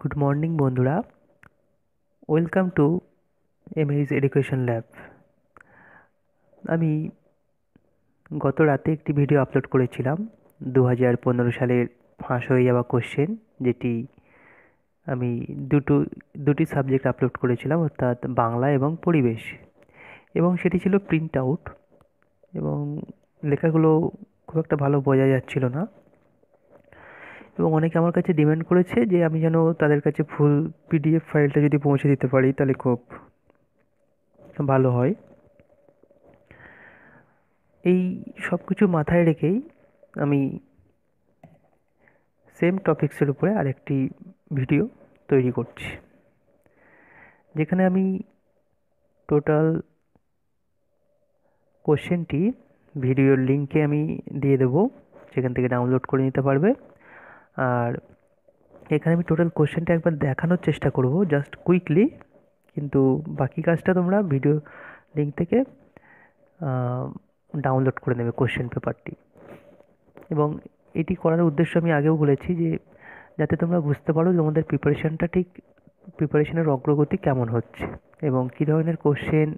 good morning বন্ধুরা welcome to M S education lab আমি গত রাতে একটি ভিডিও আপলোড করেছিলাম দু হাজার পনেরো সালের ফাঁস হয়ে যাওয়া কোশ্চেন যেটি আমি দুটো দুটি সাবজেক্ট আপলোড করেছিলাম অর্থাৎ বাংলা এবং পরিবেশ এবং সেটি ছিল প্রিন্ট আউট এবং লেখাগুলো খুব একটা ভালো বোঝা যাচ্ছিল না এবং অনেকে আমার কাছে ডিমান্ড করেছে যে আমি যেন তাদের কাছে ফুল পিডিএফ ফাইলটা যদি পৌঁছে দিতে পারি তাহলে খুব ভালো হয় এই সব কিছু মাথায় রেখেই আমি সেম টপিক্সের উপরে আরেকটি ভিডিও তৈরি করছি যেখানে আমি টোটাল কোশ্চেনটি ভিডিওর লিঙ্কে আমি দিয়ে দেবো সেখান থেকে ডাউনলোড করে নিতে পারবে আর এখানে আমি টোটাল কোশ্চেনটা একবার দেখানোর চেষ্টা করব জাস্ট কুইকলি কিন্তু বাকি কাজটা তোমরা ভিডিও লিঙ্ক থেকে ডাউনলোড করে নেবে কোশ্চেন পেপারটি এবং এটি করার উদ্দেশ্য আমি আগেও বলেছি যে যাতে তোমরা বুঝতে পারো যে তোমাদের প্রিপারেশানটা ঠিক প্রিপারেশানের অগ্রগতি কেমন হচ্ছে এবং কী ধরনের কোশ্চেন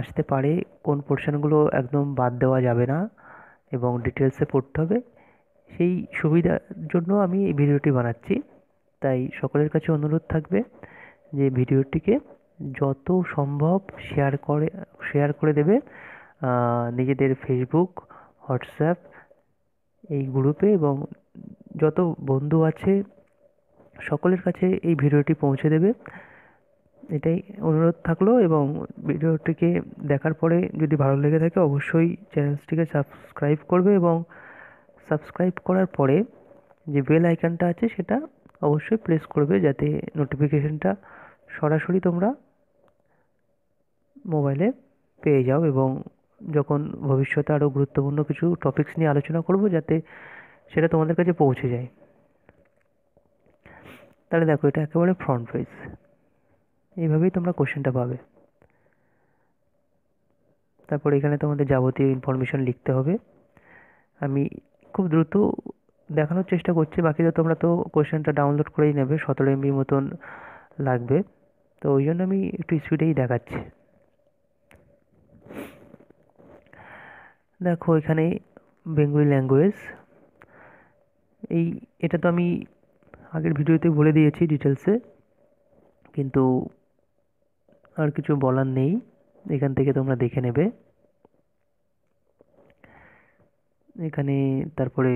আসতে পারে কোন পোর্শনগুলো একদম বাদ দেওয়া যাবে না এবং ডিটেলসে পড়তে হবে সেই সুবিধার জন্য আমি এই ভিডিওটি বানাচ্ছি তাই সকলের কাছে অনুরোধ থাকবে যে ভিডিওটিকে যত সম্ভব শেয়ার করে শেয়ার করে দেবে নিজেদের ফেসবুক হোয়াটসঅ্যাপ এই গ্রুপে এবং যত বন্ধু আছে সকলের কাছে এই ভিডিওটি পৌঁছে দেবে এটাই অনুরোধ থাকলো এবং ভিডিওটিকে দেখার পরে যদি ভালো লেগে থাকে অবশ্যই চ্যানেলটিকে সাবস্ক্রাইব করবে এবং সাবস্ক্রাইব করার পরে যে বেল আইকনটা আছে সেটা অবশ্যই প্রেস করবে যাতে নোটিফিকেশনটা সরাসরি তোমরা মোবাইলে পেয়ে যাও এবং যখন ভবিষ্যতে আরও গুরুত্বপূর্ণ কিছু টপিকস নিয়ে আলোচনা করব যাতে সেটা তোমাদের কাছে পৌঁছে যায় তাহলে দেখো এটা একেবারে ফ্রন্ট পেজ এইভাবেই তোমরা কোশ্চেনটা পাবে তারপর এখানে তোমাদের যাবতীয় ইনফরমেশন লিখতে হবে আমি খুব দ্রুত দেখানোর চেষ্টা করছি বাকিটা তোমরা তো কোয়েশ্চেনটা ডাউনলোড করেই নেবে সতেরো এমবির মতন লাগবে তো ওই জন্য আমি একটু স্পিডেই দেখাচ্ছি দেখো এখানে বেঙ্গলি ল্যাঙ্গুয়েজ এই এটা তো আমি আগের ভিডিওতে বলে দিয়েছি ডিটেলসে কিন্তু আর কিছু বলার নেই এখান থেকে তোমরা দেখে নেবে এখানে তারপরে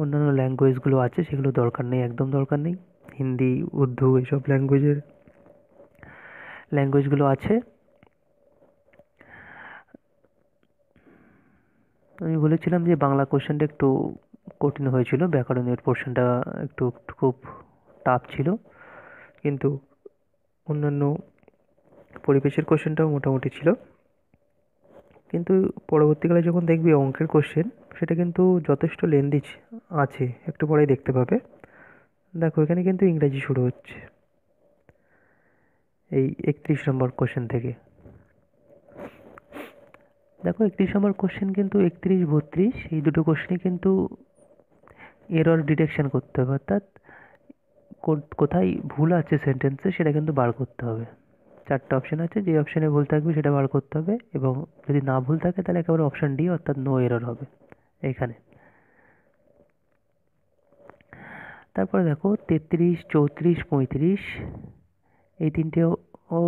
অন্যান্য ল্যাঙ্গুয়েজগুলো আছে সেগুলো দরকার নেই একদম দরকার নেই হিন্দি উর্দু এইসব ল্যাঙ্গুয়েজের ল্যাঙ্গুয়েজগুলো আছে আমি বলেছিলাম যে বাংলা কোশ্চেনটা একটু কঠিন হয়েছিল ব্যাকরণের পোর্শনটা একটু খুব টাফ ছিল কিন্তু অন্যান্য পরিবেশের কোশ্চেনটাও মোটামুটি ছিল কিন্তু পরবর্তীকালে যখন দেখবি অঙ্কের কোশ্চেন সেটা কিন্তু যথেষ্ট লেন্দি আছে একটু পরেই দেখতে পাবে দেখো এখানে কিন্তু ইংরাজি শুরু হচ্ছে এই একত্রিশ নম্বর কোশ্চেন থেকে দেখো একত্রিশ নম্বর কোশ্চেন কিন্তু একত্রিশ বত্রিশ এই দুটো কোশ্চেনে কিন্তু এরর ডিটেকশান করতে হবে অর্থাৎ কোথায় ভুল আছে সেন্টেন্সে সেটা কিন্তু বার করতে হবে চারটে অপশান আছে যে অপশানে ভুল থাকবে সেটা বার করতে হবে এবং যদি না ভুল থাকে তাহলে একেবারে অপশান ডি অর্থাৎ নো এরর হবে এইখানে তারপরে দেখো তেত্রিশ চৌত্রিশ পঁয়ত্রিশ এই তিনটে ও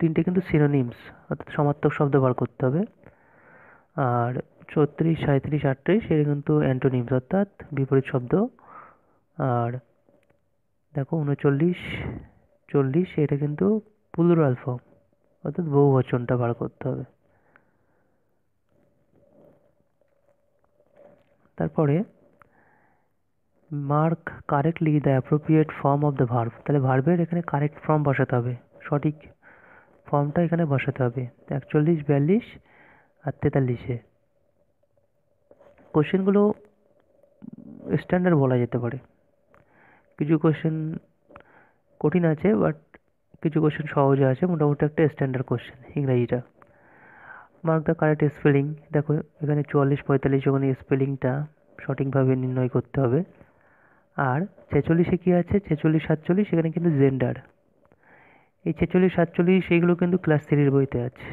তিনটে কিন্তু সিনোনিমস অর্থাৎ সমার্থক শব্দ বার করতে হবে আর ছত্রিশ সাঁত্রিশ আটত্রিশ এটা কিন্তু অ্যান্টোনিমস অর্থাৎ বিপরীত শব্দ আর দেখো উনচল্লিশ চল্লিশ এটা কিন্তু পুলুরাল ফর্ম অর্থাৎ বহুবচনটা বার করতে হবে তারপরে mark correctly the appropriate form of the verb তাহলে ভার্ভের এখানে কারেক্ট ফর্ম বসাতে হবে সঠিক ফর্মটা এখানে বসাতে হবে একচল্লিশ বিয়াল্লিশ আর তেতাল্লিশে কোশ্চেনগুলো স্ট্যান্ডার্ড বলা যেতে পারে কিছু কোশ্চেন কঠিন আছে বাট কিছু কোশ্চেন সহজে আছে মোটামুটি একটা স্ট্যান্ডার্ড কোশ্চেন ইংরাজিটা মার্ক দ্য কারেক্ট স্পেলিং দেখো এখানে চুয়াল্লিশ পঁয়তাল্লিশ ওখানে স্পেলিংটা সঠিকভাবে নির্ণয় করতে হবে আর ছেচল্লিশে কী আছে ছেচল্লিশ সাতচল্লিশ এখানে কিন্তু জেন্ডার এই ছেচল্লিশ সাতচল্লিশ এইগুলো কিন্তু ক্লাস থ্রির বইতে আছে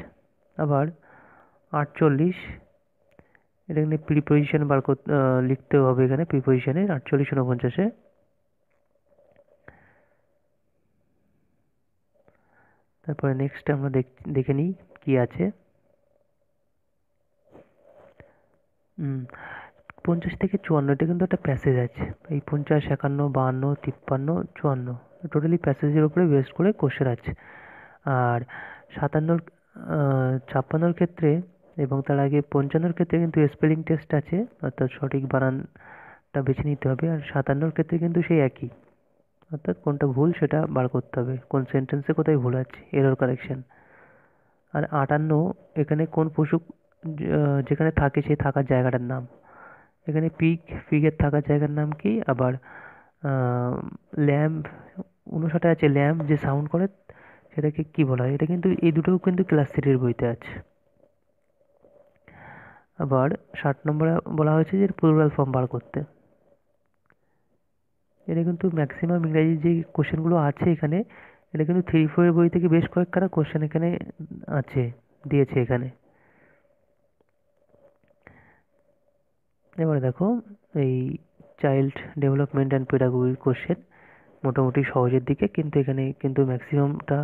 আবার আটচল্লিশ এটা এখানে প্রিপোজিশন বার করতে লিখতে হবে এখানে প্রিপোজিশনের আটচল্লিশ উনপঞ্চাশে তারপরে নেক্সট আমরা দেখে নিই কী আছে পঞ্চাশ থেকে চুয়ান্নটা কিন্তু একটা প্যাসেজ আছে এই পঞ্চাশ একান্ন বাহান্ন তিপ্পান্ন চুয়ান্ন টোটালি প্যাসেজের উপরে বেস্ট করে কোষের আছে আর সাতান্নর ছাপ্পান্নর ক্ষেত্রে এবং তার আগে পঞ্চান্নর ক্ষেত্রে কিন্তু স্পেলিং টেস্ট আছে অর্থাৎ সঠিক বানানটা বেছে নিতে হবে আর সাতান্নর ক্ষেত্রে কিন্তু সেই একই অর্থাৎ কোনটা ভুল সেটা বার করতে হবে কোন সেন্টেন্সে কোথায় ভুল আছে এরর কারেকশান আর আটান্ন এখানে কোন পশু যেখানে থাকে সেই থাকার জায়গাটার নাম এখানে পিক পিকের থাকার জায়গার নাম কি আবার ল্যাম্প উনষাটে আছে ল্যাম্প যে সাউন্ড করে সেটাকে কি বলা হয় এটা কিন্তু এই দুটোও কিন্তু ক্লাস থ্রির বইতে আছে আবার ষাট নম্বরে বলা হয়েছে যে প্লুরাল ফর্ম বার করতে এটা কিন্তু ম্যাক্সিমাম ইংরাজি যে কোশ্চেনগুলো আছে এখানে এটা কিন্তু থ্রি ফোরের বই থেকে বেশ কয়েকটা কোশ্চেন এখানে আছে দিয়েছে এখানে এবারে দেখো এই child development and pedagogy question মোটামুটি সহজের দিকে কিন্তু এখানে কিন্তু ম্যাক্সিমামটা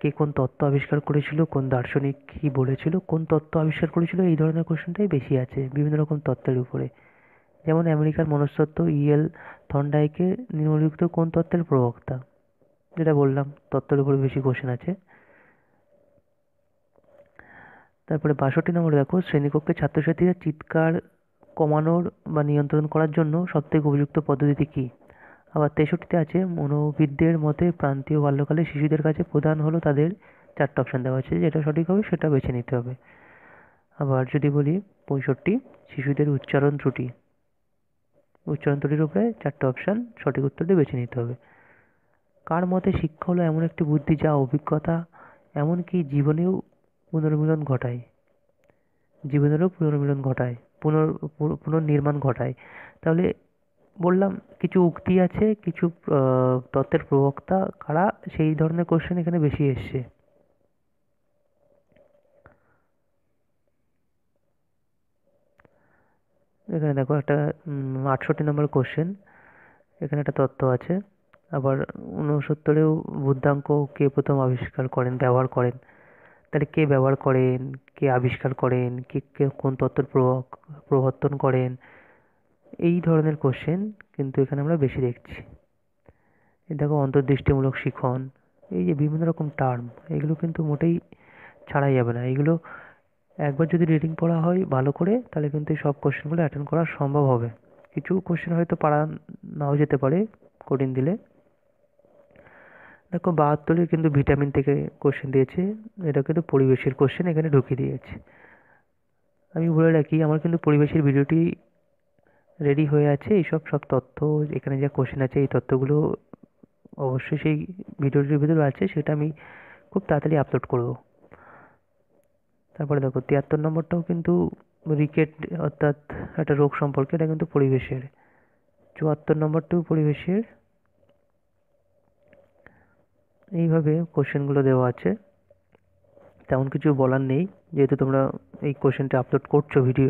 কে কোন তত্ত্ব আবিষ্কার করেছিল কোন দার্শনিক কী বলেছিল কোন তত্ত্ব আবিষ্কার করেছিল এই ধরনের কোশ্চেনটাই বেশি আছে বিভিন্ন রকম তত্ত্বের উপরে যেমন আমেরিকার মনস্তত্ত্ব ইএল e থন্ডাইকে নিম্নলিখিত কোন তত্ত্বের প্রবক্তা যেটা বললাম তত্ত্বের উপরে বেশি কোশ্চেন আছে তারপরে বাষট্টি নম্বর দেখো শ্রেণীকক্ষে ছাত্রছাত্রীরা চিৎকার কমানোর বা নিয়ন্ত্রণ করার জন্য সবথেকে উপযুক্ত পদ্ধতিটি কী আবার তেষট্টিতে আছে মনোবিদদের মতে প্রান্তীয় বাল্যকালে শিশুদের কাছে প্রধান হলো তাদের চারটে অপশান দেওয়া আছে যেটা সঠিক হবে সেটা বেছে নিতে হবে আবার যদি বলি পঁয়ষট্টি শিশুদের উচ্চারণ ত্রুটি উচ্চারণ ত্রুটির উপরে চারটে অপশান সঠিক উত্তরটি বেছে নিতে হবে কার মতে শিক্ষা হলো এমন একটি বুদ্ধি যা অভিজ্ঞতা এমনকি জীবনেও পুনর্মিলন ঘটায় জীবনেরও পুনর্মিলন ঘটায় পুনর পুনর্নির্মাণ ঘটায় তাহলে বললাম কিছু উক্তি আছে কিছু তত্ত্বের প্রবক্তা কারা সেই ধরনের কোশ্চেন এখানে বেশি এসছে এখানে দেখো একটা আটষট্টি নম্বর কোশ্চেন এখানে একটা তত্ত্ব আছে আবার ঊনসত্তরেও বুদ্ধাঙ্ক কে প্রথম আবিষ্কার করেন ব্যবহার করেন তাহলে কে ব্যবহার করেন কে আবিষ্কার করেন কে কে কোন তত্ত্বের প্রবর্তন করেন এই ধরনের কোশ্চেন কিন্তু এখানে আমরা বেশি দেখছি দেখো অন্তর্দৃষ্টিমূলক শিখন এই যে বিভিন্ন রকম টার্ম এগুলো কিন্তু মোটেই ছাড়াই যাবে না এগুলো একবার যদি রিডিং পড়া হয় ভালো করে তাহলে কিন্তু এই সব কোশ্চেনগুলো অ্যাটেন্ড করা সম্ভব হবে কিছু কোশ্চেন হয়তো পারা নাও যেতে পারে কঠিন দিলে দেখো বাহাত্তরের কিন্তু ভিটামিন থেকে কোশ্চেন দিয়েছে এটা কিন্তু পরিবেশের কোশ্চেন এখানে ঢুকিয়ে দিয়েছে আমি বলে রাখি আমার কিন্তু পরিবেশের ভিডিওটি রেডি হয়ে আছে এইসব সব তথ্য এখানে যা কোশ্চেন আছে এই তথ্যগুলো অবশ্যই সেই ভিডিওটির ভিতরে আছে সেটা আমি খুব তাড়াতাড়ি আপলোড করব তারপরে দেখো তিয়াত্তর নম্বরটাও কিন্তু রিকেট অর্থাৎ একটা রোগ সম্পর্কে এটা কিন্তু পরিবেশের চুয়াত্তর নম্বরটাও পরিবেশের এইভাবে কোশ্চেনগুলো দেওয়া আছে তেমন কিছু বলার নেই যেহেতু তোমরা এই কোশ্চেনটা আপলোড করছো ভিডিও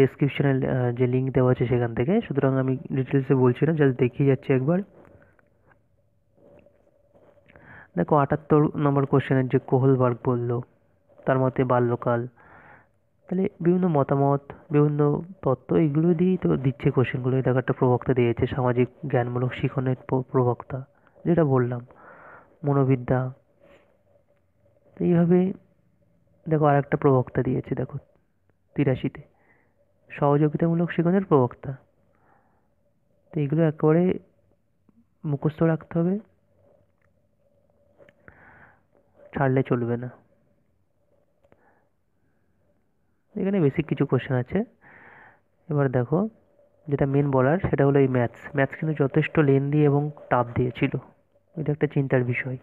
ডেসক্রিপশানে যে লিঙ্ক দেওয়া আছে সেখান থেকে সুতরাং আমি ডিটেলসে বলছি না জাস্ট দেখিয়ে যাচ্ছি একবার দেখো আটাত্তর নম্বর কোশ্চেনের যে কোহলবার্গ বললো তার মতে বাল্যকাল তাহলে বিভিন্ন মতামত বিভিন্ন তত্ত্ব এইগুলো দিয়েই তো দিচ্ছে কোশ্চেনগুলো এই একটা প্রবক্তা দিয়েছে সামাজিক জ্ঞানমূলক শিখনের প্রবক্তা যেটা বললাম মনোবিদ্যা এইভাবে দেখো আর একটা প্রবক্তা দিয়েছে দেখো তিরাশিতে সহযোগিতামূলক শিখনের প্রবক্তা তো এগুলো একেবারে মুখস্থ রাখতে হবে ছাড়লে চলবে না এখানে বেসিক কিছু কোশ্চেন আছে এবার দেখো যেটা মেন বলার সেটা হলো এই ম্যাথস ম্যাথস কিন্তু যথেষ্ট লেন্দি এবং টাফ দিয়েছিল এটা একটা চিন্তার বিষয়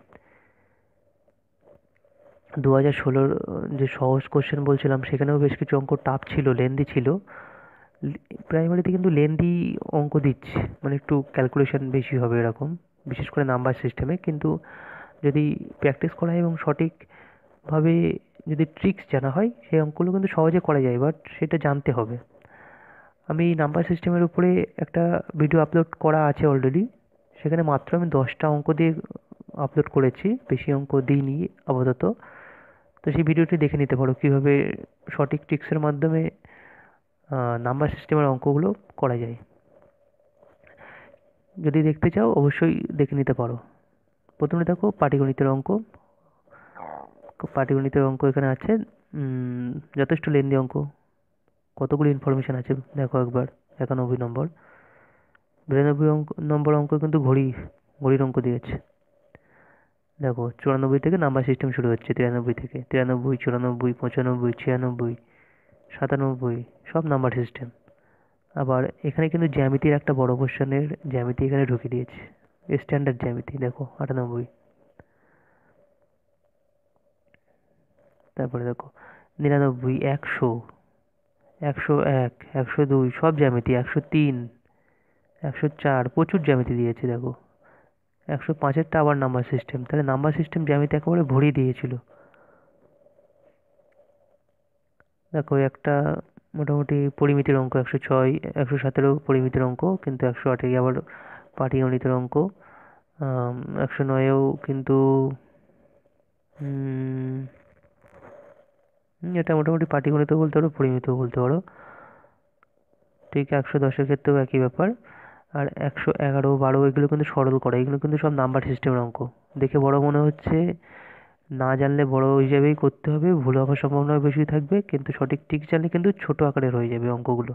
দু হাজার ষোলোর যে সহজ কোশ্চেন বলছিলাম সেখানেও বেশ কিছু অঙ্ক টাফ ছিল লেন্দি ছিল প্রাইমারিতে কিন্তু লেন্দি অঙ্ক দিচ্ছে মানে একটু ক্যালকুলেশন বেশি হবে এরকম বিশেষ করে নাম্বার সিস্টেমে কিন্তু যদি প্র্যাকটিস করা হয় এবং সঠিকভাবে যদি ট্রিক্স জানা হয় সেই অঙ্কগুলো কিন্তু সহজে করা যায় বাট সেটা জানতে হবে আমি নাম্বার সিস্টেমের উপরে একটা ভিডিও আপলোড করা আছে অলরেডি সেখানে মাত্র আমি দশটা অঙ্ক দিয়ে আপলোড করেছি বেশি অঙ্ক দিইনি আপাতত তো সেই ভিডিওটি দেখে নিতে পারো কীভাবে সঠিক ট্রিক্সের মাধ্যমে নাম্বার সিস্টেমের অঙ্কগুলো করা যায় যদি দেখতে চাও অবশ্যই দেখে নিতে পারো প্রথমে দেখো পাটিগণিতের অঙ্ক পাটিগণিতের অঙ্ক এখানে আছে যথেষ্ট লেন্দি অঙ্ক কতগুলো ইনফরমেশান আছে দেখো একবার একানব্বই নম্বর বিরানব্বই অঙ্ক নম্বর অঙ্ক কিন্তু ঘড়ি ঘড়ির অঙ্ক দিয়েছে দেখো চুরানব্বই থেকে নাম্বার সিস্টেম শুরু হচ্ছে তিরানব্বই থেকে তিরানব্বই চুরানব্বই পঁচানব্বই ছিয়ানব্বই সাতানব্বই সব নাম্বার সিস্টেম আবার এখানে কিন্তু জ্যামিতির একটা বড় কোশ্চেনের জ্যামিতি এখানে ঢুকে দিয়েছে স্ট্যান্ডার্ড জ্যামিতি দেখো আটানব্বই তারপরে দেখো নিরানব্বই একশো একশো এক একশো দুই সব জ্যামিতি একশো তিন একশো চার প্রচুর জ্যামিতি দিয়েছে দেখো একশো পাঁচেরটা আবার নাম্বার সিস্টেম তাহলে নাম্বার সিস্টেম জ্যামিতি একেবারে ভরিয়ে দিয়েছিল দেখো একটা মোটামুটি পরিমিতির অঙ্ক একশো ছয় একশো সতেরো পরিমিতির অঙ্ক কিন্তু একশো আটে আবার পাটিগণিতের অঙ্ক একশো নয়েও কিন্তু এটা মোটামুটি পাটিগণিত বলতে পারো পরিমিত বলতে পারো ঠিক একশো দশের ক্ষেত্রেও একই ব্যাপার আর একশো এগারো বারো এগুলো কিন্তু সরল করা এগুলো কিন্তু সব নাম্বার সিস্টেমের অঙ্ক দেখে বড় মনে হচ্ছে না জানলে বড় হিসেবেই করতে হবে ভুল হওয়ার সম্ভাবনা বেশি থাকবে কিন্তু সঠিক ঠিক জানলে কিন্তু ছোট আকারের হয়ে যাবে অঙ্কগুলো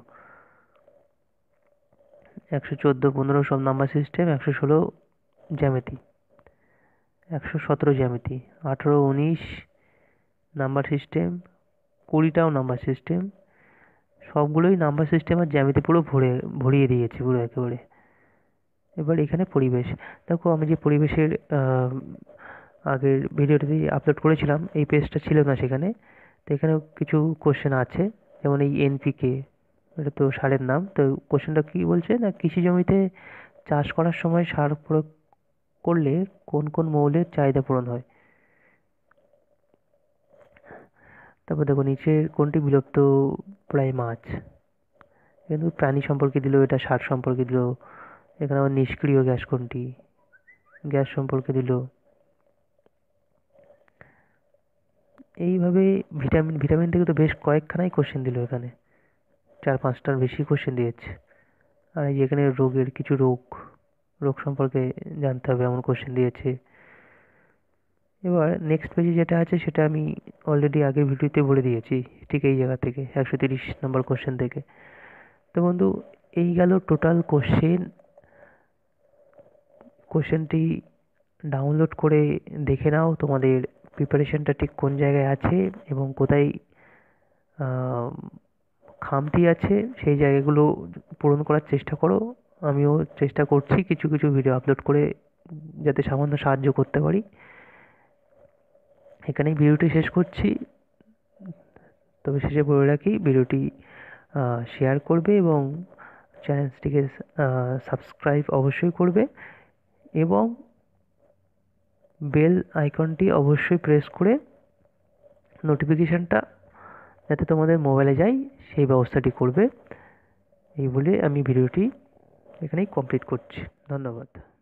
একশো চোদ্দো পনেরো সব নাম্বার সিস্টেম একশো ষোলো জ্যামিতি একশো সতেরো জ্যামিতি আঠেরো উনিশ নাম্বার সিস্টেম কুড়িটাও নাম্বার সিস্টেম সবগুলোই নাম্বার সিস্টেম আর জ্যামিতে পুরো ভরে ভরিয়ে দিয়েছে পুরো একেবারে এবার এখানে পরিবেশ দেখো আমি যে পরিবেশের আগের ভিডিওটাতে আপলোড করেছিলাম এই পেজটা ছিল না সেখানে তো এখানেও কিছু কোশ্চেন আছে যেমন এই এনপিকে এটা তো সারের নাম তো কোশ্চেনটা কী বলছে না কৃষি জমিতে চাষ করার সময় সার প্রয়োগ করলে কোন কোন মৌলের চাহিদা পূরণ হয় তারপর দেখো নিচের কোনটি বিলুপ্ত প্রায় মাছ কিন্তু প্রাণী সম্পর্কে দিল এটা সার সম্পর্কে দিল এখানে আবার নিষ্ক্রিয় গ্যাস কোনটি গ্যাস সম্পর্কে দিল এইভাবে ভিটামিন ভিটামিন থেকে তো বেশ কয়েকখানাই কোশ্চেন দিল এখানে চার পাঁচটার বেশি কোশ্চেন দিয়েছে আর এই এখানে রোগের কিছু রোগ রোগ সম্পর্কে জানতে হবে এমন কোশ্চেন দিয়েছে এবার নেক্সট পেজে যেটা আছে সেটা আমি অলরেডি আগের ভিডিওতে বলে দিয়েছি ঠিক এই জায়গা থেকে একশো তিরিশ নম্বর কোশ্চেন থেকে তো বন্ধু এই গেল টোটাল কোশ্চেন কোশ্চেনটি ডাউনলোড করে দেখে নাও তোমাদের প্রিপারেশনটা ঠিক কোন জায়গায় আছে এবং কোথায় খামতি আছে সেই জায়গাগুলো পূরণ করার চেষ্টা করো আমিও চেষ্টা করছি কিছু কিছু ভিডিও আপলোড করে যাতে সামান্য সাহায্য করতে পারি এখানেই ভিডিওটি শেষ করছি তবে শেষে বলে রাখি ভিডিওটি শেয়ার করবে এবং চ্যানেলটিকে সাবস্ক্রাইব অবশ্যই করবে এবং বেল আইকনটি অবশ্যই প্রেস করে নোটিফিকেশানটা যাতে তোমাদের মোবাইলে যায় সেই ব্যবস্থাটি করবে এই বলে আমি ভিডিওটি এখানেই কমপ্লিট করছি ধন্যবাদ